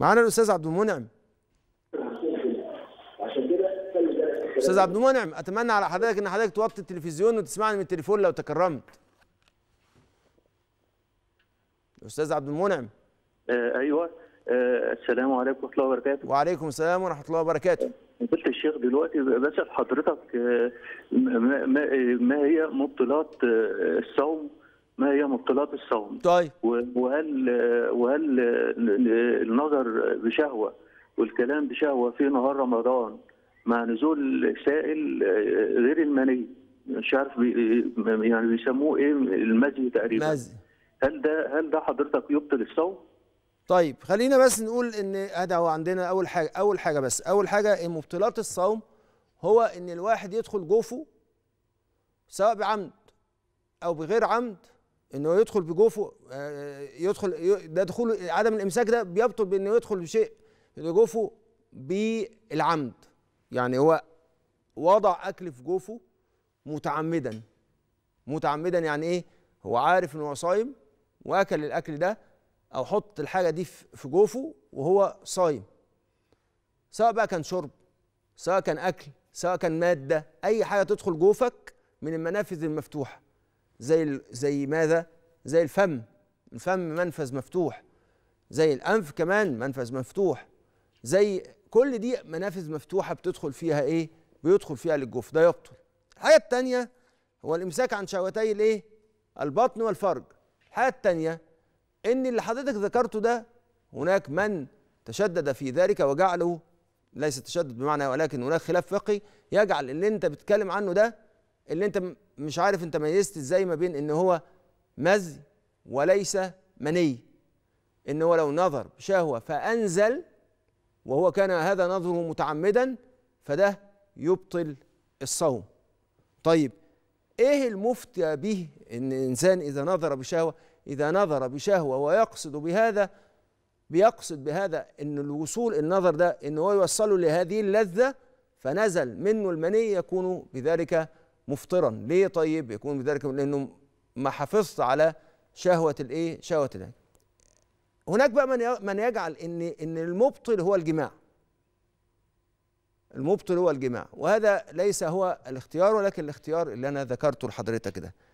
معانا الاستاذ عبد المنعم استاذ عبد المنعم اتمنى على حضرتك ان حضرتك توطي التلفزيون وتسمعني من التليفون لو تكرمت استاذ عبد المنعم آه ايوه آه السلام عليكم ورحمه الله وبركاته وعليكم السلام ورحمه الله وبركاته قلت الشيخ دلوقتي بسال حضرتك آه ما, ما هي مبطلات آه، الصوم ما هي مبطلات الصوم طيب وهل وهل النظر بشهوه والكلام بشهوه في نهار رمضان مع نزول سائل غير المني مش عارف بي يعني بيسموه ايه المزي تقريبا مزي هل ده هل ده حضرتك يبطل الصوم؟ طيب خلينا بس نقول ان هذا هو عندنا اول حاجه اول حاجه بس اول حاجه مبطلات الصوم هو ان الواحد يدخل جوفه سواء بعمد او بغير عمد انه يدخل بجوفه آه، آه، يدخل ده دخول عدم الامساك ده بيبطل بانه يدخل بشيء لجوفه بالعمد يعني هو وضع اكل في جوفه متعمدا متعمدا يعني ايه هو عارف ان هو صايم واكل الاكل ده او حط الحاجه دي في جوفه وهو صايم سواء بقى كان شرب سواء كان اكل سواء كان ماده اي حاجه تدخل جوفك من المنافذ المفتوحه زي زي ماذا؟ زي الفم الفم منفذ مفتوح زي الأنف كمان منفذ مفتوح زي كل دي منافذ مفتوحة بتدخل فيها إيه؟ بيدخل فيها للجوف ده يبطل الحاجة الثانيه هو الإمساك عن شهوتي الإيه؟ البطن والفرج الحاجة الثانيه إن اللي حضرتك ذكرته ده هناك من تشدد في ذلك وجعله ليس تشدد بمعنى ولكن هناك خلاف فقهي يجعل اللي انت بتتكلم عنه ده اللي انت مش عارف انت ميزت ازاي ما بين ان هو مزي وليس مني ان هو لو نظر شهوه فانزل وهو كان هذا نظره متعمدا فده يبطل الصوم طيب ايه المفتى به ان انسان اذا نظر بشهوه اذا نظر بشهوه ويقصد بهذا بيقصد بهذا ان الوصول النظر ده ان هو يوصله لهذه اللذه فنزل منه المني يكون بذلك مفطرا ليه طيب يكون بذلك لانه ما حافظت على شهوه الايه شهوه الاكل هناك بقى من من يجعل ان ان المبطل هو الجماع المبطل هو الجماع وهذا ليس هو الاختيار ولكن الاختيار اللي انا ذكرته لحضرتك ده